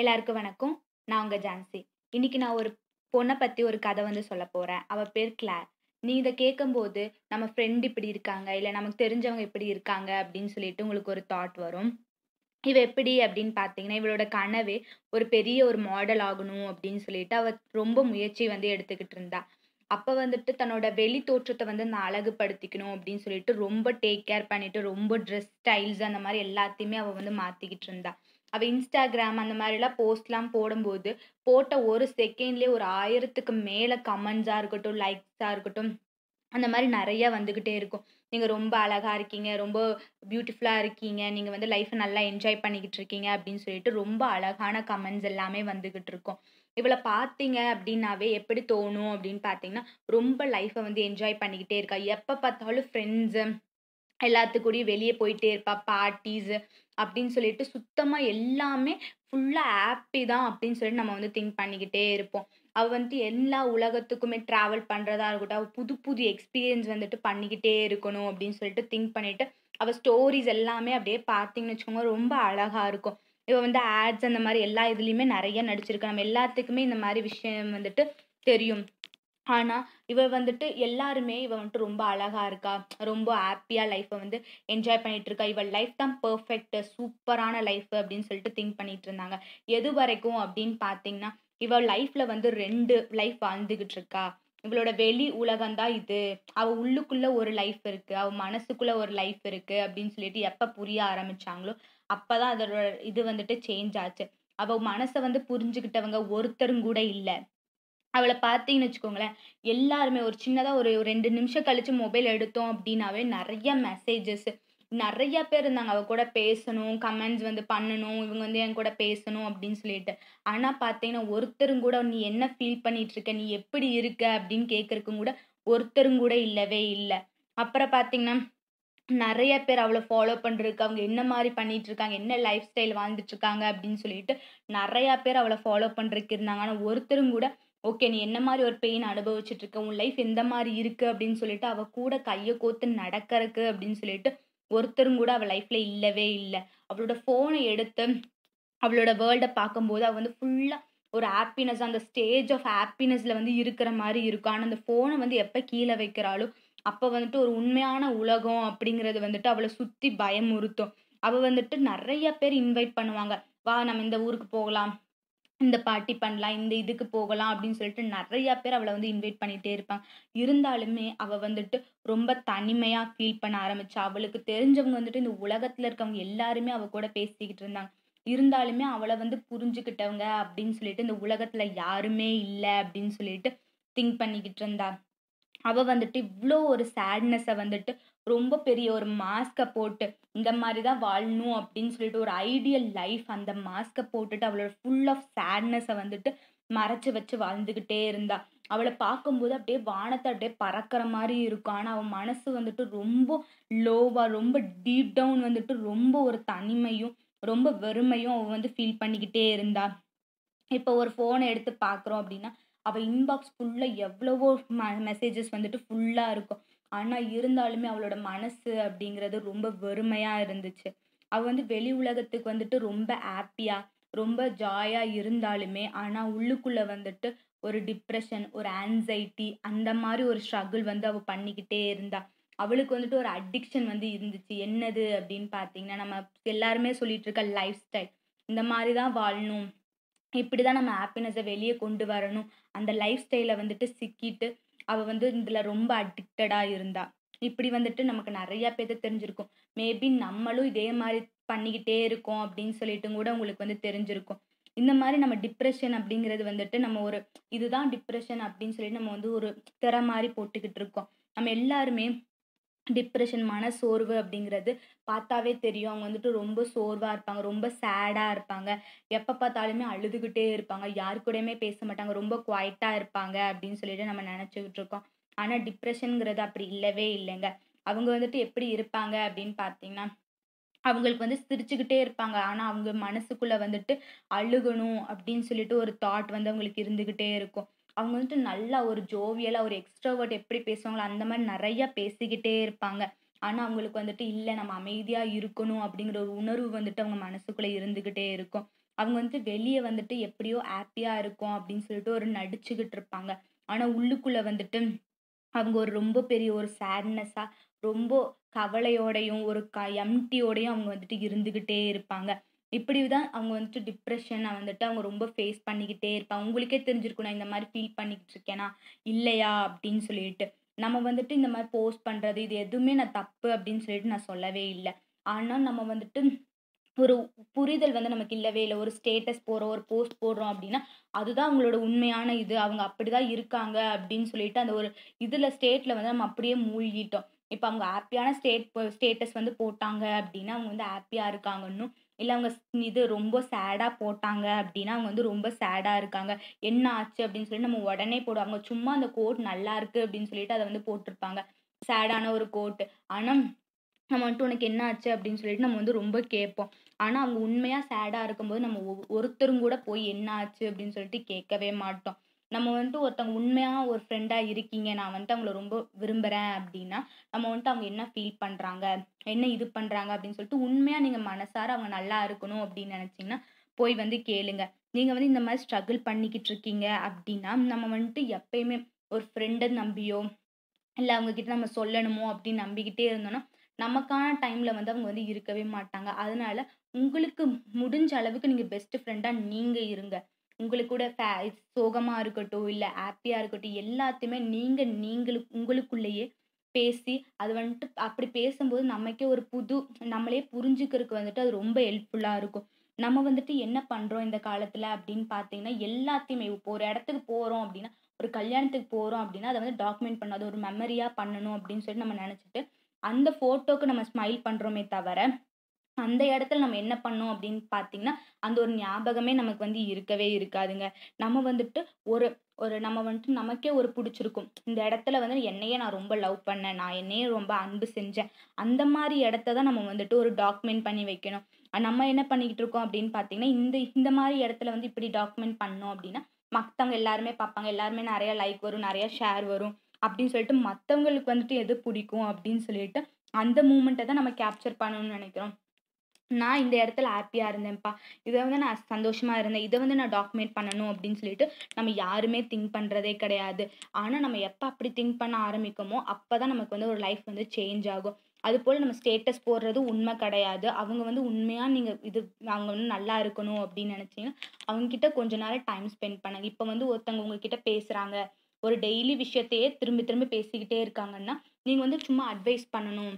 எல்லாருக்கும் வணக்கம் நான் உங்கள் ஜான்சி இன்னைக்கு நான் ஒரு பொண்ணை பற்றி ஒரு கதை வந்து சொல்ல போகிறேன் அவள் பேர் கிளார் நீ இதை கேட்கும்போது நம்ம ஃப்ரெண்ட் இப்படி இருக்காங்க இல்லை நமக்கு தெரிஞ்சவங்க இப்படி இருக்காங்க அப்படின்னு சொல்லிட்டு உங்களுக்கு ஒரு தாட் வரும் இவ எப்படி அப்படின்னு பார்த்தீங்கன்னா இவளோட கனவே ஒரு பெரிய ஒரு மாடல் ஆகணும் அப்படின்னு சொல்லிட்டு அவள் ரொம்ப முயற்சி வந்து எடுத்துக்கிட்டு இருந்தா அப்போ வந்துட்டு தன்னோட வெளி தோற்றத்தை வந்து நான் அழகுபடுத்திக்கணும் அப்படின்னு சொல்லிட்டு ரொம்ப டேக் கேர் பண்ணிட்டு ரொம்ப ட்ரெஸ் ஸ்டைல்ஸ் அந்த மாதிரி எல்லாத்தையுமே அவள் வந்து மாற்றிக்கிட்டு இருந்தா அவள் இன்ஸ்டாகிராம் அந்த மாதிரிலாம் போஸ்ட்லாம் போடும்போது போட்ட ஒரு செகண்ட்லேயே ஒரு ஆயிரத்துக்கு மேலே கமெண்ட்ஸாக இருக்கட்டும் லைக்ஸாக இருக்கட்டும் அந்த மாதிரி நிறையா வந்துக்கிட்டே இருக்கும் நீங்கள் ரொம்ப அழகாக இருக்கீங்க ரொம்ப பியூட்டிஃபுல்லாக இருக்கீங்க நீங்கள் வந்து லைஃப்பை நல்லா என்ஜாய் பண்ணிக்கிட்டு இருக்கீங்க அப்படின்னு சொல்லிட்டு ரொம்ப அழகான கமெண்ட்ஸ் எல்லாமே வந்துக்கிட்டு இருக்கும் இவளை பார்த்தீங்க அப்படின்னாவே எப்படி தோணும் அப்படின்னு பார்த்தீங்கன்னா ரொம்ப லைஃப்பை வந்து என்ஜாய் பண்ணிக்கிட்டே இருக்கா எப்போ பார்த்தாலும் ஃப்ரெண்ட்ஸு எல்லாத்துக்கூடயும் வெளியே போயிட்டே இருப்பா பார்ட்டிஸு அப்படின்னு சொல்லிட்டு சுத்தமாக எல்லாமே ஃபுல்லாக ஹாப்பி தான் அப்படின்னு சொல்லிட்டு நம்ம வந்து திங்க் பண்ணிக்கிட்டே இருப்போம் அவள் வந்துட்டு எல்லா உலகத்துக்குமே ட்ராவல் பண்ணுறதா இருக்கட்டும் அவள் புது புது எக்ஸ்பீரியன்ஸ் வந்துட்டு பண்ணிக்கிட்டே இருக்கணும் அப்படின்னு சொல்லிட்டு திங்க் பண்ணிவிட்டு அவள் ஸ்டோரிஸ் எல்லாமே அப்படியே பார்த்தீங்கன்னு வச்சுக்கோங்க ரொம்ப அழகாக இருக்கும் இவள் வந்து ஆட்ஸ் அந்த மாதிரி எல்லா இதுலேயுமே நிறைய நடிச்சிருக்கேன் நம்ம எல்லாத்துக்குமே இந்த மாதிரி விஷயம் வந்துட்டு தெரியும் ஆனால் இவள் வந்துட்டு எல்லாருமே இவள் வந்துட்டு ரொம்ப அழகாக இருக்கா ரொம்ப ஹாப்பியாக லைஃப்பை வந்து என்ஜாய் பண்ணிட்டு இருக்கா இவள் லைஃப் தான் பெர்ஃபெக்ட் சூப்பரான லைஃப் அப்படின்னு சொல்லிட்டு திங்க் பண்ணிட்டு இருந்தாங்க எது வரைக்கும் அப்படின்னு பார்த்தீங்கன்னா இவள் லைஃப்பில் வந்து ரெண்டு லைஃப் வாழ்ந்துகிட்டு இருக்கா இவளோட வெளி தான் இது அவள் உள்ளுக்குள்ளே ஒரு லைஃப் இருக்குது அவள் மனசுக்குள்ளே ஒரு லைஃப் இருக்குது அப்படின்னு சொல்லிட்டு எப்போ புரிய ஆரம்பிச்சாங்களோ அப்போ தான் அதோட இது வந்துட்டு சேஞ்ச் ஆச்சு அவள் மனசை வந்து புரிஞ்சுக்கிட்டவங்க ஒருத்தரும் கூட இல்லை அவளை பார்த்தீங்கன்னு வச்சுக்கோங்களேன் எல்லாருமே ஒரு சின்னதாக ஒரு ரெண்டு நிமிஷம் கழித்து மொபைல் எடுத்தோம் அப்படின்னாவே நிறைய மெசேஜஸ் நிறைய பேர் இருந்தாங்க அவ கூட பேசணும் கமெண்ட்ஸ் வந்து பண்ணணும் இவங்க வந்து என் கூட பேசணும் அப்படின்னு சொல்லிட்டு ஆனால் பார்த்தீங்கன்னா ஒருத்தரும் கூட நீ என்ன ஃபீல் பண்ணிட்டு இருக்க நீ எப்படி இருக்க அப்படின்னு கேட்கறக்கும் கூட ஒருத்தரும் கூட இல்லவே இல்லை அப்புறம் பார்த்தீங்கன்னா நிறைய பேர் அவளை ஃபாலோ பண்ணுறதுக்கு அவங்க என்ன மாதிரி பண்ணிட்டு இருக்காங்க என்ன லைஃப் ஸ்டைல் வாழ்ந்துட்டு இருக்காங்க அப்படின்னு சொல்லிட்டு நிறையா பேர் அவளை ஃபாலோ பண்ணுறதுக்கு இருந்தாங்க ஆனால் ஒருத்தரும் கூட ஓகே நீ என்ன மாதிரி ஒரு பெயின் அனுபவிச்சுட்டு இருக்க உன் லைஃப் எந்த மாதிரி இருக்குது அப்படின்னு சொல்லிட்டு அவள் கூட கையை கோத்து நடக்கிறக்கு அப்படின்னு சொல்லிட்டு ஒருத்தரும் கூட அவள் லைஃப்பில் இல்லவே இல்லை அவளோட ஃபோனை எடுத்து அவளோட வேர்ல்டை பார்க்கும்போது அவள் வந்து ஃபுல்லாக ஒரு ஹாப்பினஸ் அந்த ஸ்டேஜ் ஆஃப் ஹாப்பினஸில் வந்து இருக்கிற மாதிரி இருக்கும் ஆனால் அந்த ஃபோனை வந்து எப்போ கீழே வைக்கிறாளோ அப்போ வந்துட்டு ஒரு உண்மையான உலகம் அப்படிங்கிறது வந்துட்டு அவளை சுற்றி பயமுறுத்தும் அவள் வந்துட்டு நிறைய பேர் இன்வைட் பண்ணுவாங்க வா நம்ம இந்த ஊருக்கு போகலாம் இந்த பார்ட்டி பண்ணலாம் இந்த இதுக்கு போகலாம் அப்படின்னு சொல்லிட்டு நிறையா பேர் அவளை வந்து இன்வைட் பண்ணிகிட்டே இருப்பாங்க இருந்தாலுமே அவள் வந்துட்டு ரொம்ப தனிமையாக ஃபீல் பண்ண ஆரம்பிச்சா அவளுக்கு தெரிஞ்சவங்க வந்துட்டு இந்த உலகத்தில் இருக்கவங்க எல்லாருமே அவள் கூட பேசிக்கிட்டு இருந்தாங்க இருந்தாலுமே அவளை வந்து புரிஞ்சுக்கிட்டவங்க அப்படின்னு சொல்லிட்டு இந்த உலகத்தில் யாருமே இல்லை அப்படின்னு சொல்லிட்டு திங்க் பண்ணிக்கிட்டு இருந்தா அவள் வந்துட்டு இவ்வளோ ஒரு சேட்னஸை வந்துட்டு ரொம்ப பெரிய ஒரு மாஸ்க்கை போட்டு இந்த மாதிரி தான் வாழணும் அப்படின்னு சொல்லிட்டு ஒரு ஐடியல் லைஃப் அந்த மாஸ்க்கை போட்டுட்டு அவளோட ஃபுல் ஆஃப் சேட்னஸை வந்துட்டு மறைச்சு வச்சு வாழ்ந்துக்கிட்டே இருந்தா அவளை பார்க்கும்போது அப்படியே வானத்தை அப்படியே பறக்கிற மாதிரி இருக்கும் ஆனால் அவன் மனசு வந்துட்டு ரொம்ப லோவாக ரொம்ப டீப் டவுன் வந்துட்டு ரொம்ப ஒரு தனிமையும் ரொம்ப வெறுமையும் அவள் வந்து ஃபீல் பண்ணிக்கிட்டே இருந்தா இப்போ ஒரு ஃபோனை எடுத்து பார்க்குறோம் அப்படின்னா அவள் இன்பாக்ஸ் ஃபுல்லாக எவ்வளவோ மெசேஜஸ் வந்துட்டு ஃபுல்லாக இருக்கும் ஆனால் இருந்தாலுமே அவளோட மனசு அப்படிங்கிறது ரொம்ப வெறுமையாக இருந்துச்சு அவள் வந்து வெளி உலகத்துக்கு வந்துட்டு ரொம்ப ஹாப்பியாக ரொம்ப ஜாயாக இருந்தாலுமே ஆனால் உள்ளுக்குள்ளே வந்துட்டு ஒரு டிப்ரெஷன் ஒரு ஆன்சைட்டி அந்த மாதிரி ஒரு ஸ்ட்ரகிள் வந்து அவள் பண்ணிக்கிட்டே இருந்தா அவளுக்கு வந்துட்டு ஒரு அடிக்ஷன் வந்து இருந்துச்சு என்னது அப்படின்னு பார்த்தீங்கன்னா நம்ம எல்லாருமே சொல்லிட்டு இருக்க லைஃப் ஸ்டைல் இந்த மாதிரி தான் வாழணும் இப்படி தான் நம்ம ஹாப்பினஸை வெளியே கொண்டு வரணும் அந்த லைஃப் ஸ்டைலை வந்துட்டு சிக்கிட்டு அவள் வந்து இதில் ரொம்ப அடிக்டடாக இருந்தா இப்படி வந்துட்டு நமக்கு நிறையா பேர்த்த தெரிஞ்சிருக்கும் மேபி நம்மளும் இதே மாதிரி பண்ணிக்கிட்டே இருக்கோம் அப்படின்னு சொல்லிட்டு கூட உங்களுக்கு வந்து தெரிஞ்சிருக்கும் இந்த மாதிரி நம்ம டிப்ரெஷன் அப்படிங்கிறது வந்துட்டு நம்ம ஒரு இதுதான் டிப்ரெஷன் அப்படின்னு சொல்லி நம்ம வந்து ஒரு திற மாதிரி போட்டுக்கிட்டு இருக்கோம் நம்ம எல்லாருமே டிப்ரெஷன் மன சோர்வு அப்படிங்கிறது பார்த்தாவே தெரியும் அவங்க வந்துட்டு ரொம்ப சோர்வாக இருப்பாங்க ரொம்ப சேடாக இருப்பாங்க எப்போ பார்த்தாலுமே அழுதுகிட்டே இருப்பாங்க யார் கூடயுமே பேச மாட்டாங்க ரொம்ப குவாய்ட்டாக இருப்பாங்க அப்படின்னு சொல்லிட்டு நம்ம நினச்சிக்கிட்டு இருக்கோம் ஆனால் டிப்ரெஷனுங்கிறது அப்படி இல்லவே இல்லைங்க அவங்க வந்துட்டு எப்படி இருப்பாங்க அப்படின்னு பார்த்தீங்கன்னா அவங்களுக்கு வந்து சிரிச்சுக்கிட்டே இருப்பாங்க ஆனால் அவங்க மனசுக்குள்ளே வந்துட்டு அழுகணும் அப்படின்னு சொல்லிட்டு ஒரு தாட் வந்து அவங்களுக்கு இருந்துக்கிட்டே இருக்கும் அவங்க வந்துட்டு நல்லா ஒரு ஜோவியலாக ஒரு எக்ஸ்ட்ரோவர்ட் எப்படி பேசுவாங்களோ அந்த மாதிரி நிறையா பேசிக்கிட்டே இருப்பாங்க ஆனால் அவங்களுக்கு வந்துட்டு இல்லை நம்ம அமைதியாக இருக்கணும் அப்படிங்கிற ஒரு உணர்வு வந்துட்டு அவங்க மனசுக்குள்ளே இருந்துக்கிட்டே இருக்கும் அவங்க வந்துட்டு வெளியே வந்துட்டு எப்படியோ ஹாப்பியாக இருக்கும் அப்படின்னு சொல்லிட்டு ஒரு நடிச்சுக்கிட்டு இருப்பாங்க ஆனால் உள்ளுக்குள்ளே வந்துட்டு அவங்க ஒரு ரொம்ப பெரிய ஒரு சேட்னஸாக ரொம்ப கவலையோடையும் ஒரு க எம்டியோடையும் அவங்க வந்துட்டு இருந்துக்கிட்டே இருப்பாங்க இப்படி தான் அவங்க வந்துட்டு டிப்ரெஷனை வந்துட்டு அவங்க ரொம்ப ஃபேஸ் பண்ணிக்கிட்டே இருப்பாங்க உங்களுக்கே தெரிஞ்சிருக்கும் நான் இந்த மாதிரி ஃபீல் பண்ணிக்கிட்டு இருக்கேனா இல்லையா அப்படின்னு சொல்லிட்டு நம்ம வந்துட்டு இந்த மாதிரி போஸ்ட் பண்ணுறது இது எதுவுமே நான் தப்பு அப்படின்னு சொல்லிட்டு நான் சொல்லவே இல்லை ஆனால் நம்ம வந்துட்டு ஒரு புரிதல் வந்து நமக்கு இல்லவே இல்லை ஒரு ஸ்டேட்டஸ் போடுறோம் ஒரு போஸ்ட் போடுறோம் அப்படின்னா அதுதான் அவங்களோட உண்மையான இது அவங்க அப்படி தான் இருக்காங்க அப்படின்னு சொல்லிட்டு அந்த ஒரு இதில் ஸ்டேட்டில் வந்து நம்ம அப்படியே மூழ்கிட்டோம் இப்போ அவங்க ஹாப்பியான ஸ்டேட் ஸ்டேட்டஸ் வந்து போட்டாங்க அப்படின்னா அவங்க வந்து ஹாப்பியாக இருக்காங்கன்னு இல்லை அவங்க இது ரொம்ப சேடாக போட்டாங்க அப்படின்னா அவங்க வந்து ரொம்ப சேடாக இருக்காங்க என்ன ஆச்சு அப்படின்னு சொல்லி நம்ம உடனே போடுவாங்க சும்மா அந்த கோட் நல்லா இருக்குது அப்படின்னு சொல்லிட்டு அதை வந்து போட்டிருப்பாங்க சேடான ஒரு கோட் ஆனால் நம்ம வந்துட்டு உனக்கு என்ன ஆச்சு அப்படின்னு சொல்லிட்டு நம்ம வந்து ரொம்ப கேட்போம் ஆனால் அவங்க உண்மையாக சேடாக இருக்கும்போது நம்ம ஒருத்தரும் கூட போய் என்ன ஆச்சு அப்படின்னு சொல்லிட்டு கேட்கவே மாட்டோம் நம்ம வந்துட்டு ஒருத்தவங்க உண்மையாக ஒரு ஃப்ரெண்டாக இருக்கீங்க நான் வந்துட்டு அவங்கள ரொம்ப விரும்புகிறேன் அப்படின்னா நம்ம வந்துட்டு அவங்க என்ன ஃபீல் பண்ணுறாங்க என்ன இது பண்ணுறாங்க அப்படின்னு சொல்லிட்டு உண்மையாக நீங்கள் மனசார அவங்க நல்லா இருக்கணும் அப்படின்னு நினச்சிங்கன்னா போய் வந்து கேளுங்க நீங்கள் வந்து இந்த மாதிரி ஸ்ட்ரகிள் பண்ணிக்கிட்டு இருக்கீங்க அப்படின்னா நம்ம வந்துட்டு எப்பயுமே ஒரு ஃப்ரெண்டை நம்பியோ இல்லை அவங்கக்கிட்ட நம்ம சொல்லணுமோ அப்படின்னு நம்பிக்கிட்டே இருந்தோம்னா நமக்கான டைமில் வந்து அவங்க வந்து இருக்கவே மாட்டாங்க அதனால உங்களுக்கு முடிஞ்ச அளவுக்கு நீங்கள் பெஸ்ட் ஃப்ரெண்டாக நீங்கள் இருங்க உங்களுக்கு கூட ஃபே சோகமாக இருக்கட்டும் இல்லை ஹாப்பியாக இருக்கட்டும் எல்லாத்தையுமே நீங்கள் நீங்களுக்கு உங்களுக்குள்ளேயே பேசி அது வந்துட்டு அப்படி பேசும்போது நமக்கே ஒரு புது நம்மளே புரிஞ்சுக்கிறதுக்கு வந்துட்டு அது ரொம்ப ஹெல்ப்ஃபுல்லாக இருக்கும் நம்ம வந்துட்டு என்ன பண்ணுறோம் இந்த காலத்தில் அப்படின்னு பார்த்தீங்கன்னா எல்லாத்தையுமே இப்போ ஒரு இடத்துக்கு போகிறோம் அப்படின்னா ஒரு கல்யாணத்துக்கு போகிறோம் அப்படின்னா அதை வந்து டாக்குமெண்ட் பண்ணாது ஒரு மெமரியாக பண்ணணும் அப்படின்னு சொல்லி நம்ம நினச்சிட்டு அந்த ஃபோட்டோக்கு நம்ம ஸ்மைல் பண்ணுறோமே தவிர அந்த இடத்துல நம்ம என்ன பண்ணோம் அப்படின்னு பார்த்தீங்கன்னா அந்த ஒரு ஞாபகமே நமக்கு வந்து இருக்கவே இருக்காதுங்க நம்ம வந்துட்டு ஒரு ஒரு நம்ம வந்துட்டு நமக்கே ஒரு பிடிச்சிருக்கும் இந்த இடத்துல வந்து என்னையே நான் ரொம்ப லவ் பண்ணேன் நான் என்னையே ரொம்ப அன்பு செஞ்சேன் அந்த மாதிரி இடத்த தான் நம்ம வந்துட்டு ஒரு டாக்குமெண்ட் பண்ணி வைக்கணும் நம்ம என்ன பண்ணிக்கிட்டு இருக்கோம் அப்படின்னு பார்த்தீங்கன்னா இந்த இந்த மாதிரி இடத்துல வந்து இப்படி டாக்குமெண்ட் பண்ணோம் அப்படின்னா மற்றவங்க எல்லாருமே பார்ப்பாங்க எல்லாருமே நிறைய லைக் வரும் நிறைய ஷேர் வரும் அப்படின்னு சொல்லிட்டு மற்றவங்களுக்கு வந்துட்டு எது பிடிக்கும் அப்படின்னு சொல்லிட்டு அந்த மூமெண்ட்டை தான் நம்ம கேப்சர் பண்ணணும்னு நினைக்கிறோம் நான் இந்த இடத்துல ஹாப்பியாக இருந்தேன்ப்பா இதை வந்து நான் சந்தோஷமாக இருந்தேன் இதை வந்து நான் டாக்குமெண்ட் பண்ணணும் அப்படின்னு சொல்லிட்டு நம்ம யாருமே திங்க் பண்ணுறதே கிடையாது ஆனால் நம்ம எப்போ அப்படி திங்க் பண்ண ஆரம்பிக்கோமோ அப்போ தான் நமக்கு வந்து ஒரு லைஃப் வந்து சேஞ்ச் ஆகும் அதுபோல் நம்ம ஸ்டேட்டஸ் போடுறது உண்மை கிடையாது அவங்க வந்து உண்மையாக நீங்கள் இது அவங்க வந்து நல்லா இருக்கணும் அப்படின்னு நினச்சிங்கன்னா அவங்கக்கிட்ட கொஞ்ச நேரம் டைம் ஸ்பெண்ட் பண்ணுங்க இப்போ வந்து ஒருத்தவங்க உங்ககிட்ட பேசுகிறாங்க ஒரு டெய்லி விஷயத்தையே திரும்பி திரும்பி பேசிக்கிட்டே இருக்காங்கன்னா நீங்கள் வந்து சும்மா அட்வைஸ் பண்ணணும்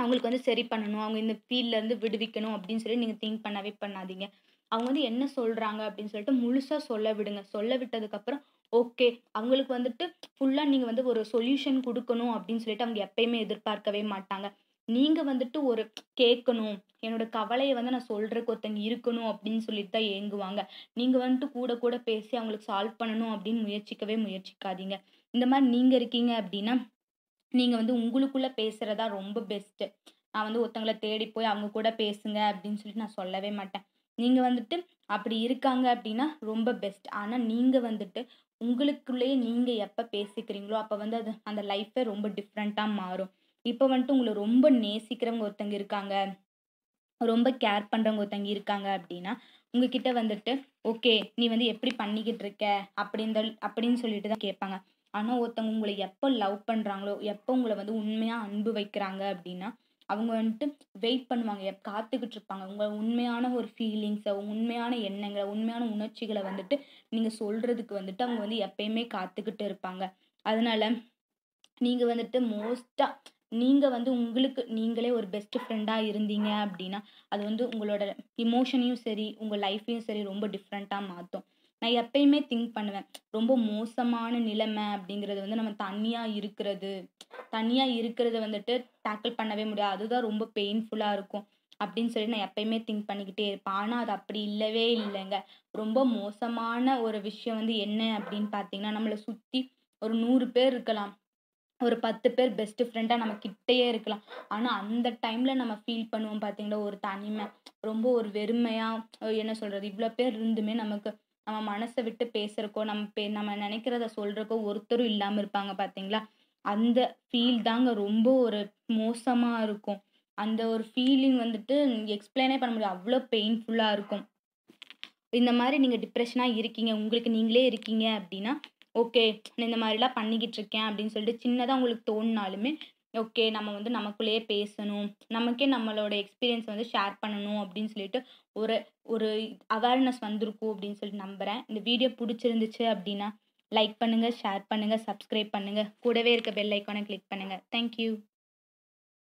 அவங்களுக்கு வந்து சரி பண்ணணும் அவங்க இந்த ஃபீல்ட்லேருந்து விடுவிக்கணும் அப்படின்னு சொல்லி நீங்கள் திங்க் பண்ணவே பண்ணாதீங்க அவங்க வந்து என்ன சொல்கிறாங்க அப்படின்னு சொல்லிட்டு முழுசாக சொல்ல விடுங்க சொல்ல விட்டதுக்கப்புறம் ஓகே அவங்களுக்கு வந்துட்டு ஃபுல்லாக நீங்கள் வந்து ஒரு சொல்யூஷன் கொடுக்கணும் அப்படின்னு சொல்லிட்டு அவங்க எப்பயுமே எதிர்பார்க்கவே மாட்டாங்க நீங்கள் வந்துட்டு ஒரு கேட்கணும் என்னோடய கவலையை வந்து நான் சொல்கிறக்கு ஒருத்தங்க இருக்கணும் அப்படின்னு சொல்லிட்டு தான் ஏங்குவாங்க நீங்கள் வந்துட்டு கூட கூட பேசி அவங்களுக்கு சால்வ் பண்ணணும் அப்படின்னு முயற்சிக்கவே முயற்சிக்காதீங்க இந்த மாதிரி நீங்கள் இருக்கீங்க அப்படின்னா நீங்கள் வந்து உங்களுக்குள்ளே பேசுகிறதா ரொம்ப பெஸ்ட்டு நான் வந்து ஒருத்தங்களை தேடி போய் அவங்க கூட பேசுங்க அப்படின்னு சொல்லிட்டு நான் சொல்லவே மாட்டேன் நீங்கள் வந்துட்டு அப்படி இருக்காங்க அப்படின்னா ரொம்ப பெஸ்ட் ஆனால் நீங்கள் வந்துட்டு உங்களுக்குள்ளேயே நீங்கள் எப்போ பேசிக்கிறீங்களோ அப்போ வந்து அது அந்த லைஃப்பே ரொம்ப டிஃப்ரெண்ட்டாக மாறும் இப்போ வந்துட்டு உங்களை ரொம்ப நேசிக்கிறவங்க ஒருத்தங்க இருக்காங்க ரொம்ப கேர் பண்ணுறவங்க ஒருத்தங்க இருக்காங்க அப்படின்னா உங்ககிட்ட வந்துட்டு ஓகே நீ வந்து எப்படி பண்ணிக்கிட்டு இருக்க அப்படின்னு அப்படின்னு சொல்லிட்டு தான் கேட்பாங்க ஆனால் ஒருத்தவங்க உங்களை எப்போ லவ் பண்ணுறாங்களோ எப்போ உங்களை வந்து உண்மையாக அன்பு வைக்கிறாங்க அப்படின்னா அவங்க வந்துட்டு வெயிட் பண்ணுவாங்க எப் காத்துக்கிட்டு இருப்பாங்க உங்கள் உண்மையான ஒரு ஃபீலிங்ஸை உண்மையான எண்ணங்களை உண்மையான உணர்ச்சிகளை வந்துட்டு நீங்கள் சொல்கிறதுக்கு வந்துட்டு அவங்க வந்து எப்பயுமே காத்துக்கிட்டு இருப்பாங்க அதனால் நீங்கள் வந்துட்டு மோஸ்ட்டாக நீங்கள் வந்து உங்களுக்கு நீங்களே ஒரு பெஸ்ட் ஃப்ரெண்டாக இருந்தீங்க அப்படின்னா அது வந்து உங்களோட இமோஷனையும் சரி உங்கள் லைஃப்பையும் சரி ரொம்ப டிஃப்ரெண்ட்டாக மாற்றும் நான் எப்பயுமே திங்க் பண்ணுவேன் ரொம்ப மோசமான நிலைமை அப்படிங்கிறது வந்து நம்ம தனியாக இருக்கிறது தனியாக இருக்கிறத வந்துட்டு டேக்கிள் பண்ணவே முடியாது அதுதான் ரொம்ப பெயின்ஃபுல்லாக இருக்கும் அப்படின்னு சொல்லி நான் எப்பயுமே திங்க் பண்ணிக்கிட்டே இருப்பேன் ஆனால் அது அப்படி இல்லவே இல்லைங்க ரொம்ப மோசமான ஒரு விஷயம் வந்து என்ன அப்படின்னு பார்த்தீங்கன்னா நம்மளை சுற்றி ஒரு நூறு பேர் இருக்கலாம் ஒரு பத்து பேர் பெஸ்ட் ஃப்ரெண்டாக நம்ம கிட்டேயே இருக்கலாம் ஆனால் அந்த டைமில் நம்ம ஃபீல் பண்ணுவோம் பார்த்தீங்களா ஒரு தனிமை ரொம்ப ஒரு வெறுமையாக என்ன சொல்கிறது இவ்வளோ பேர் இருந்துமே நமக்கு நம்ம மனசை விட்டு பேசுறக்கோ நம்ம பே நம்ம நினைக்கிறத சொல்றக்கோ ஒருத்தரும் இல்லாமல் இருப்பாங்க பார்த்தீங்களா அந்த ஃபீல் தாங்க ரொம்ப ஒரு மோசமாக இருக்கும் அந்த ஒரு ஃபீலிங் வந்துட்டு எக்ஸ்பிளைனே பண்ண முடியும் அவ்வளோ பெயின்ஃபுல்லாக இருக்கும் இந்த மாதிரி நீங்கள் டிப்ரெஷனாக இருக்கீங்க உங்களுக்கு நீங்களே இருக்கீங்க அப்படின்னா ஓகே நான் இந்த மாதிரிலாம் பண்ணிக்கிட்டு இருக்கேன் அப்படின்னு சொல்லிட்டு சின்னதாக உங்களுக்கு தோணினாலுமே ஓகே நம்ம வந்து நமக்குள்ளேயே பேசணும் நமக்கே நம்மளோட எக்ஸ்பீரியன்ஸ் வந்து ஷேர் பண்ணணும் அப்படின்னு சொல்லிட்டு ஒரு ஒரு அவேர்னஸ் வந்திருக்கும் அப்படின்னு சொல்லிட்டு நம்புகிறேன் இந்த வீடியோ பிடிச்சிருந்துச்சு அப்படின்னா லைக் பண்ணுங்கள் ஷேர் பண்ணுங்கள் சப்ஸ்கிரைப் பண்ணுங்கள் கூடவே இருக்க பெல் ஐக்கானை கிளிக் பண்ணுங்கள் தேங்க்யூ